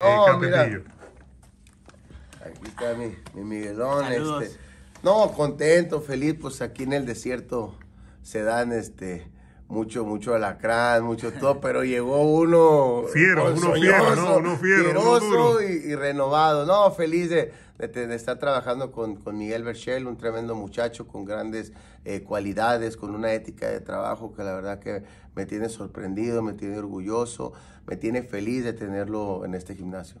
Oh, Aquí está mi, mi Miguelón. Este. No, contento, feliz, pues aquí en el desierto se dan este mucho, mucho alacrán, mucho todo, pero llegó uno. Fiero, uno fiero, ¿no? Uno fiero. Y, renovado. No, feliz de, de, estar trabajando con, Miguel Berchel, un tremendo muchacho con grandes eh, cualidades, con una ética de trabajo que la verdad que me tiene sorprendido, me tiene orgulloso, me tiene feliz de tenerlo en este gimnasio.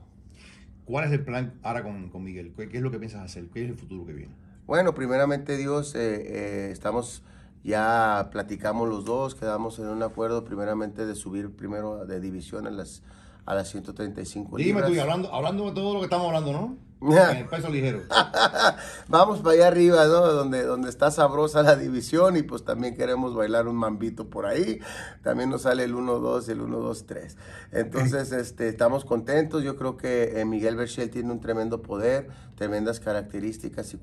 ¿Cuál es el plan ahora con, Miguel? ¿Qué, es lo que piensas hacer? ¿Qué es el futuro que viene? Bueno, primeramente Dios, eh, eh, estamos ya platicamos los dos, quedamos en un acuerdo primeramente de subir primero de división a las, a las 135 libras. Dime tú, y hablando, hablando de todo lo que estamos hablando, ¿no? Eh, peso ligero. Vamos para allá arriba, ¿no? Donde, donde está sabrosa la división y pues también queremos bailar un mambito por ahí. También nos sale el 1-2, el 1-2-3. Entonces, este, estamos contentos. Yo creo que eh, Miguel Berchel tiene un tremendo poder, tremendas características y,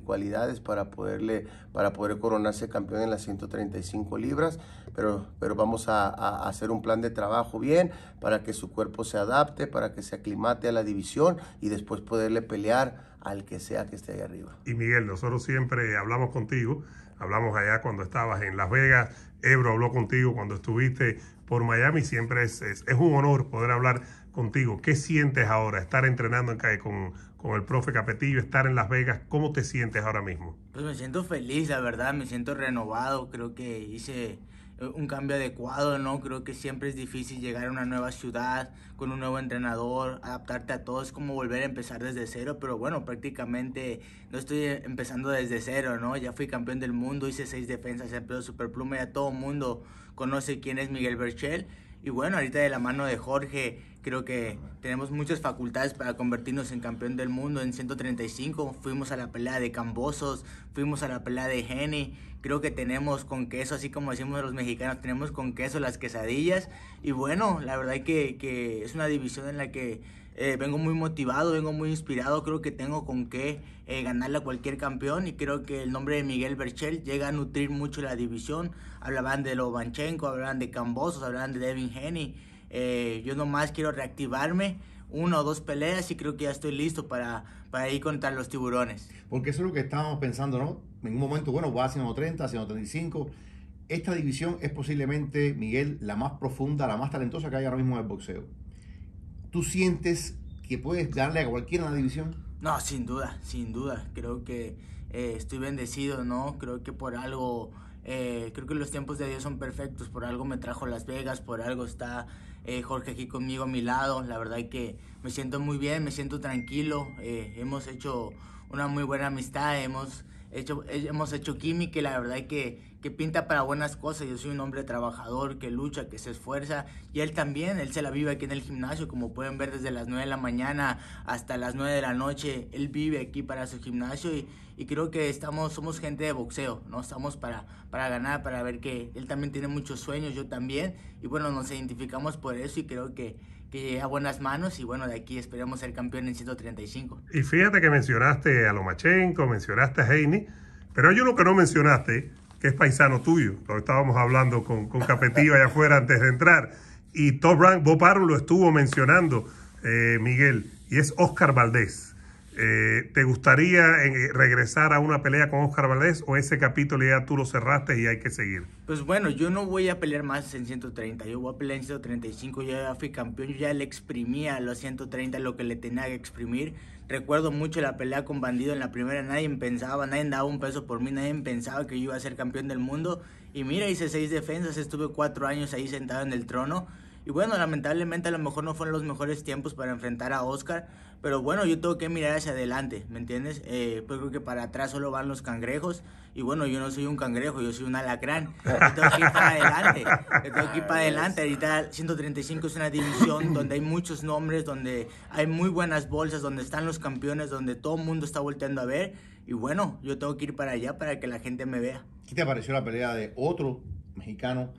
cualidades para, poderle, para poder coronarse campeón en las 135 libras pero, pero vamos a, hacer un plan de trabajo bien para que su cuerpo se adapte, para que se aclimate a la división y después poderle pelear al que sea que esté ahí arriba. Y Miguel, nosotros siempre hablamos contigo, hablamos allá cuando estabas en Las Vegas, Ebro habló contigo cuando estuviste por Miami, siempre es, es, un honor poder hablar contigo. ¿Qué sientes ahora? Estar entrenando en calle con, con el profe Capetillo, estar en Las Vegas, ¿cómo te sientes ahora mismo? Pues me siento feliz, la verdad, me siento renovado, creo que hice un cambio adecuado, ¿no? Creo que siempre es difícil llegar a una nueva ciudad con un nuevo entrenador, adaptarte a todo, es como volver a empezar desde cero, pero bueno, prácticamente no estoy empezando desde cero, ¿no? Ya fui campeón del mundo, hice seis defensas, empleo superpluma, ya todo mundo conoce quién es Miguel Berchel y bueno, ahorita de la mano de Jorge, creo que tenemos muchas facultades para convertirnos en campeón del mundo. En 135 fuimos a la pelea de Cambosos, fuimos a la pelea de Jenny. Creo que tenemos con queso, así como decimos los mexicanos, tenemos con queso las quesadillas. Y bueno, la verdad que, que es una división en la que eh, vengo muy motivado, vengo muy inspirado, creo que tengo con qué eh, ganarle a cualquier campeón y creo que el nombre de Miguel Berchel llega a nutrir mucho la división. Hablaban de Lobanchenko, hablaban de Cambosos, hablaban de Devin Henry eh, yo nomás quiero reactivarme una o dos peleas y creo que ya estoy listo para, para ir contra los tiburones. Porque eso es lo que estábamos pensando, ¿no? En un momento, bueno, va a 130, 135. Esta división es posiblemente, Miguel, la más profunda, la más talentosa que hay ahora mismo en el boxeo. ¿Tú sientes que puedes darle a cualquiera una división? No, sin duda, sin duda. Creo que eh, estoy bendecido, ¿no? Creo que por algo, eh, creo que los tiempos de Dios son perfectos. Por algo me trajo Las Vegas, por algo está eh, Jorge aquí conmigo a mi lado. La verdad que me siento muy bien, me siento tranquilo. hemos hecho una muy buena amistad, hemos hecho, eh, hemos hecho química y la verdad es que, que pinta para buenas cosas. Yo soy un hombre trabajador que lucha, que se esfuerza y él también, él se la vive aquí en el gimnasio, como pueden ver desde las 9 de la mañana hasta las 9 de la noche, él vive aquí para su gimnasio y, y creo que estamos, somos gente de boxeo, ¿no? Estamos para, para ganar, para ver que él también tiene muchos sueños, yo también y bueno, nos identificamos por eso y creo que que a buenas manos y bueno, de aquí esperemos ser campeón en 135. Y fíjate que mencionaste a Lomachenko, mencionaste a Heini, pero hay uno que no mencionaste, que es paisano tuyo. Lo estábamos hablando con, con Capetillo allá afuera antes de entrar. Y Top Rank, Bob lo estuvo mencionando, eh, Miguel, y es Oscar Valdés. Eh, ¿te gustaría eh, regresar a una pelea con Oscar Valdés o ese capítulo ya tú lo cerraste y hay que seguir? Pues bueno, yo no voy a pelear más en 130, yo voy a pelear en 135, yo ya fui campeón, yo ya le exprimía a los 130 lo que le tenía que exprimir. Recuerdo mucho la pelea con Bandido en la primera, nadie pensaba, nadie daba un peso por mí, nadie pensaba que yo iba a ser campeón del mundo. Y mira, hice seis defensas, estuve cuatro años ahí sentado en el trono. Y bueno, lamentablemente a lo mejor no fueron los mejores tiempos para enfrentar a Oscar, pero bueno, yo tengo que mirar hacia adelante, ¿me entiendes? Eh, pues creo que para atrás solo van los cangrejos. Y bueno, yo no soy un cangrejo, yo soy un alacrán. Yo tengo que ir para adelante. Yo tengo que ir para adelante. Ahorita 135 es una división donde hay muchos nombres, donde hay muy buenas bolsas, donde están los campeones, donde todo el mundo está volteando a ver. Y bueno, yo tengo que ir para allá para que la gente me vea. ¿Qué te pareció la pelea de otro mexicano?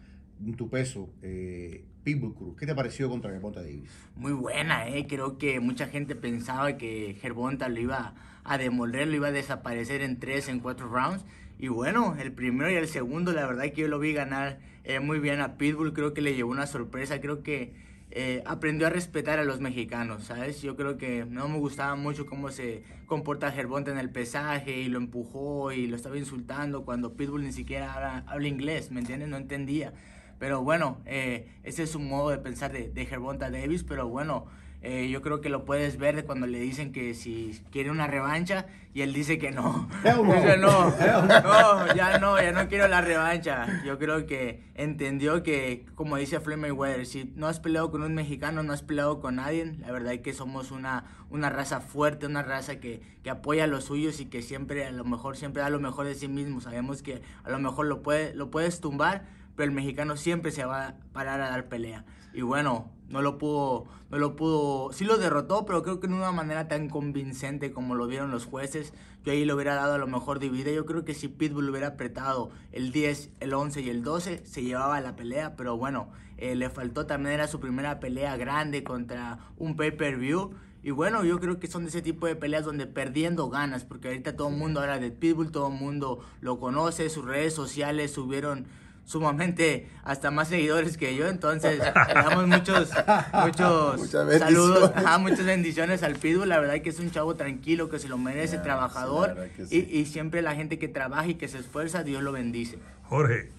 tu peso, eh, Pitbull Cruz, ¿qué te pareció contra Gervonta Davis? Muy buena, eh. creo que mucha gente pensaba que Gervonta lo iba a demoler, lo iba a desaparecer en tres, en cuatro rounds. Y bueno, el primero y el segundo, la verdad que yo lo vi ganar eh, muy bien a Pitbull, creo que le llevó una sorpresa, creo que eh, aprendió a respetar a los mexicanos, ¿sabes? Yo creo que no me gustaba mucho cómo se comporta Gervonta en el pesaje y lo empujó y lo estaba insultando cuando Pitbull ni siquiera habla, habla inglés, ¿me entiendes? No entendía. Pero bueno, eh, ese es un modo de pensar de, de Gervonta Davis, pero bueno, eh, yo creo que lo puedes ver de cuando le dicen que si quiere una revancha y él dice que no. Dice, no, no, ya no, ya no quiero la revancha. Yo creo que entendió que, como dice Fleming Weather, si no has peleado con un mexicano, no has peleado con nadie. La verdad es que somos una, una raza fuerte, una raza que, que apoya a los suyos y que siempre, a lo mejor, siempre da lo mejor de sí mismo. Sabemos que a lo mejor lo, puede, lo puedes tumbar pero el mexicano siempre se va a parar a dar pelea. Y bueno, no lo pudo, no lo pudo, sí lo derrotó, pero creo que de una manera tan convincente como lo vieron los jueces. Yo ahí lo hubiera dado a lo mejor dividida. Yo creo que si Pitbull hubiera apretado el 10, el 11 y el 12, se llevaba la pelea, pero bueno, eh, le faltó también, era su primera pelea grande contra un pay-per-view. Y bueno, yo creo que son de ese tipo de peleas donde perdiendo ganas, porque ahorita todo el mundo habla de Pitbull, todo el mundo lo conoce, sus redes sociales subieron sumamente hasta más seguidores que yo, entonces le damos muchos, muchos saludos, muchas bendiciones al Pitbull, la verdad que es un chavo tranquilo, que se lo merece, trabajador, y, siempre la gente que trabaja y que se esfuerza, Dios lo bendice. Jorge,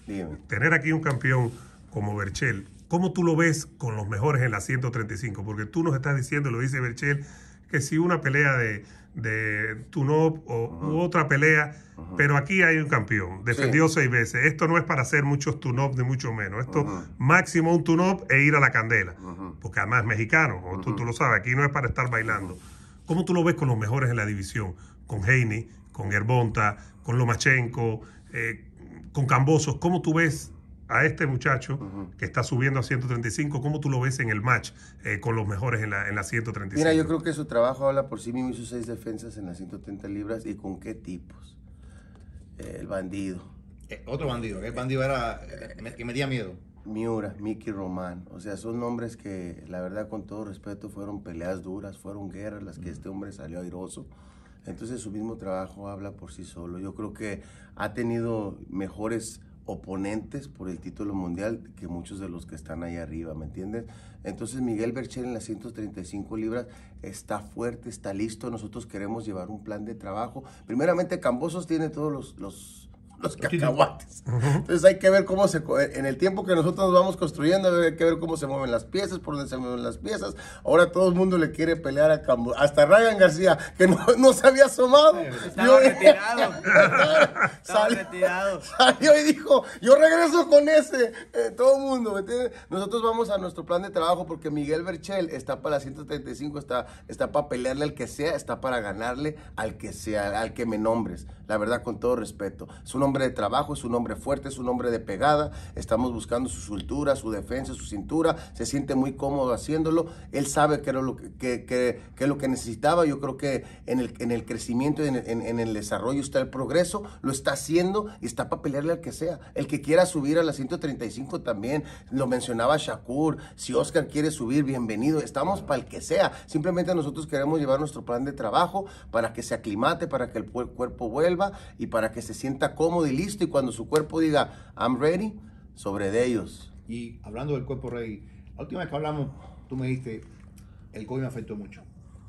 tener aquí un campeón como Berchel, ¿cómo tú lo ves con los mejores en la 135? Porque tú nos estás diciendo, lo dice Berchel, que si una pelea de de Tunop o, otra pelea, pero aquí hay un campeón, defendió seis veces. Esto no es para hacer muchos Tunop de mucho menos, esto máximo un Tunop e ir a la candela, porque además es mexicano, tú, tú, lo sabes, aquí no es para estar bailando. ¿Cómo tú lo ves con los mejores en la división? Con Heini, con Herbonta, con Lomachenko, eh, con Cambosos, ¿cómo tú ves a este muchacho que está subiendo a 135, ¿cómo tú lo ves en el match eh, con los mejores en la, en 135? Mira, yo creo que su trabajo habla por sí mismo y sus seis defensas en las 130 libras y con qué tipos. Eh, el bandido. Eh, otro bandido, ¿Qué bandido era que me día miedo. Miura, Mickey Román, o sea, son nombres que la verdad con todo respeto fueron peleas duras, fueron guerras las que este hombre salió airoso. Entonces su mismo trabajo habla por sí solo. Yo creo que ha tenido mejores oponentes por el título mundial que muchos de los que están ahí arriba, ¿me entiendes? Entonces Miguel Berchel en las 135 libras está fuerte, está listo, nosotros queremos llevar un plan de trabajo. Primeramente, Cambosos tiene todos los, los los cacahuates. Entonces hay que ver cómo se, en el tiempo que nosotros nos vamos construyendo, hay que ver cómo se mueven las piezas, por dónde se mueven las piezas. Ahora todo el mundo le quiere pelear a Cambo, hasta Ryan García, que no, se había asomado. Estaba retirado. Estaba salió, retirado. Salió y dijo, yo regreso con ese. Eh, todo el mundo, Nosotros vamos a nuestro plan de trabajo porque Miguel Berchel está para la 135, está, está para pelearle al que sea, está para ganarle al que sea, al que me nombres la verdad con todo respeto. Es un hombre de trabajo, es un hombre fuerte, es un hombre de pegada. Estamos buscando su soltura, su defensa, su cintura. Se siente muy cómodo haciéndolo. Él sabe que, era lo que, lo que necesitaba. Yo creo que en el, en el crecimiento en, en, el desarrollo está el progreso. Lo está haciendo y está para pelearle al que sea. El que quiera subir a la 135 también. Lo mencionaba Shakur. Si Oscar quiere subir, bienvenido. Estamos para el que sea. Simplemente nosotros queremos llevar nuestro plan de trabajo para que se aclimate, para que el cuerpo vuelva y para que se sienta cómodo y listo y cuando su cuerpo diga, I'm ready, sobre de ellos. Y hablando del cuerpo ready, la última vez que hablamos, tú me dijiste, el COVID me afectó mucho.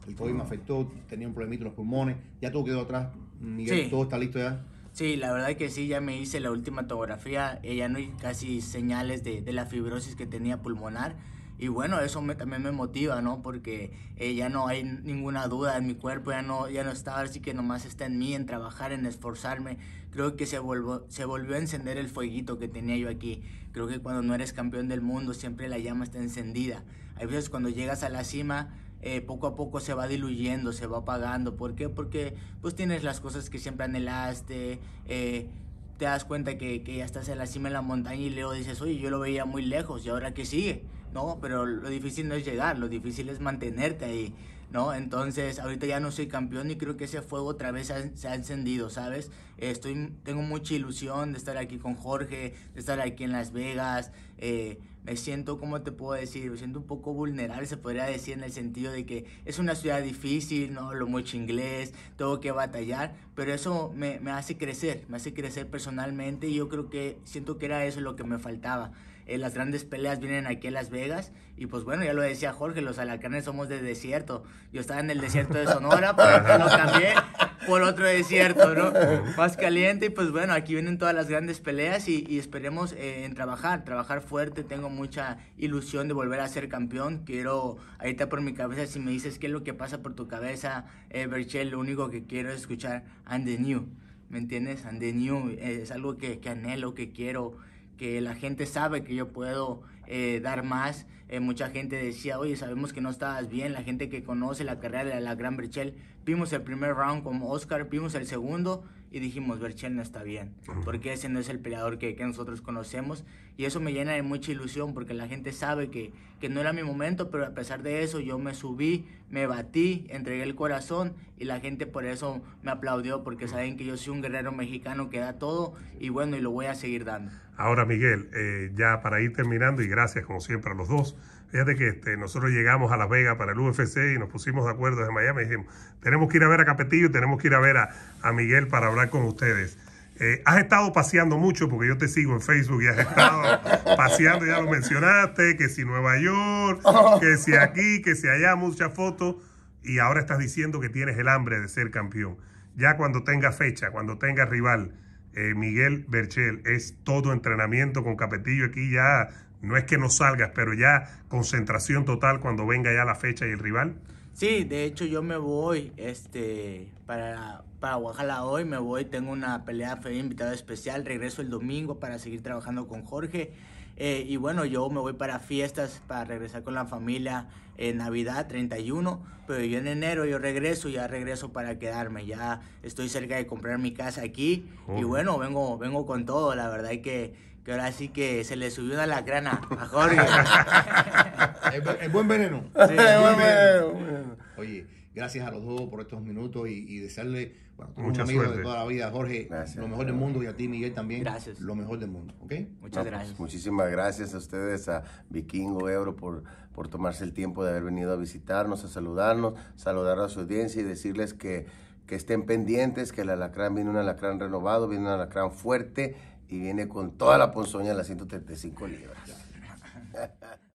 El COVID me ah. afectó, tenía un problemito en los pulmones, ya todo quedó atrás. Miguel, ¿todo está listo ya? Sí, la verdad que sí, ya me hice la última tomografía, eh, ya no hay casi señales de, de la fibrosis que tenía pulmonar y bueno, eso también me motiva, ¿no? Porque eh, ya no hay ninguna duda en mi cuerpo, ya no, ya no está, así que nomás está en mí, en trabajar, en esforzarme. Creo que se, se volvió a encender el fueguito que tenía yo aquí. Creo que cuando no eres campeón del mundo, siempre la llama está encendida. Hay veces cuando llegas a la cima, eh, poco a poco se va diluyendo, se va apagando. ¿Por qué? Porque pues tienes las cosas que siempre anhelaste, eh, te das cuenta que, que, ya estás en la cima de la montaña y luego dices, oye, yo lo veía muy lejos y ahora que sigue, ¿no? Pero lo difícil no es llegar, lo difícil es mantenerte ahí, ¿no? Entonces, ahorita ya no soy campeón y creo que ese fuego otra vez se ha, encendido, ¿sabes? Estoy, tengo mucha ilusión de estar aquí con Jorge, de estar aquí en Las Vegas. Eh, me siento, ¿cómo te puedo decir? Me siento un poco vulnerable, se podría decir, en el sentido de que es una ciudad difícil, no lo mucho inglés, tengo que batallar, pero eso me, me hace crecer, me hace crecer personalmente y yo creo que siento que era eso lo que me faltaba. Eh, las grandes peleas vienen aquí a Las Vegas. Y pues bueno, ya lo decía Jorge, los alacranes somos de desierto. Yo estaba en el desierto de Sonora, pero lo cambié por otro desierto, ¿no? Más caliente. Y pues bueno, aquí vienen todas las grandes peleas y, esperemos eh, en trabajar, trabajar fuerte. Tengo mucha ilusión de volver a ser campeón. Quiero, ahí está por mi cabeza, si me dices qué es lo que pasa por tu cabeza, eh, Berchel, lo único que quiero es escuchar And the New. ¿Me entiendes? And the New eh, es algo que, que anhelo, que quiero que la gente sabe que yo puedo eh, dar más. Eh, mucha gente decía, oye, sabemos que no estabas bien. La gente que conoce la carrera de la Gran Berchel, vimos el primer round como Oscar, vimos el segundo y dijimos, Berchel no está bien, porque ese no es el peleador que, nosotros conocemos. Y eso me llena de mucha ilusión, porque la gente sabe que no era mi momento, pero a pesar de eso yo me subí, me batí, entregué el corazón y la gente por eso me aplaudió, porque saben que yo soy un guerrero mexicano que da todo y bueno, y lo voy a seguir dando. Ahora, Miguel, eh, ya para ir terminando, y gracias como siempre a los dos, fíjate que este, nosotros llegamos a Las Vegas para el UFC y nos pusimos de acuerdo desde Miami y dijimos, tenemos que ir a ver a Capetillo, y tenemos que ir a ver a, a Miguel para hablar con ustedes. Eh, has estado paseando mucho porque yo te sigo en Facebook y has estado paseando, ya lo mencionaste, que si Nueva York, oh. que si aquí, que si allá, muchas fotos. Y ahora estás diciendo que tienes el hambre de ser campeón. Ya cuando tenga fecha, cuando tenga rival, eh, Miguel Berchel, es todo entrenamiento con Capetillo. Aquí ya no es que no salgas, pero ya concentración total cuando venga ya la fecha y el rival. Sí, de hecho yo me voy este, para, para hoy, me voy, tengo una pelea, de invitado especial, regreso el domingo para seguir trabajando con Jorge. Eh, y bueno, yo me voy para fiestas, para regresar con la familia en Navidad 31, pero yo en enero yo regreso, ya regreso para quedarme, ya estoy cerca de comprar mi casa aquí y bueno, vengo, vengo con todo, la verdad es que, ahora sí que se le subió una lacrana a Jorge. Es buen veneno. Sí, es buen veneno. Oye. Gracias a los dos por estos minutos y, desearle, bueno, a Mucha de toda la vida, Jorge, lo mejor del mundo y a ti, Miguel, también. Gracias. Lo mejor del mundo, ¿ok? Muchas pues, gracias. muchísimas gracias a ustedes, a Vikingo Ebro, por, por tomarse el tiempo de haber venido a visitarnos, a saludarnos, saludar a su audiencia y decirles que, que estén pendientes, que el alacrán viene un alacrán renovado, viene un alacrán fuerte y viene con toda la ponzoña de las 135 libras.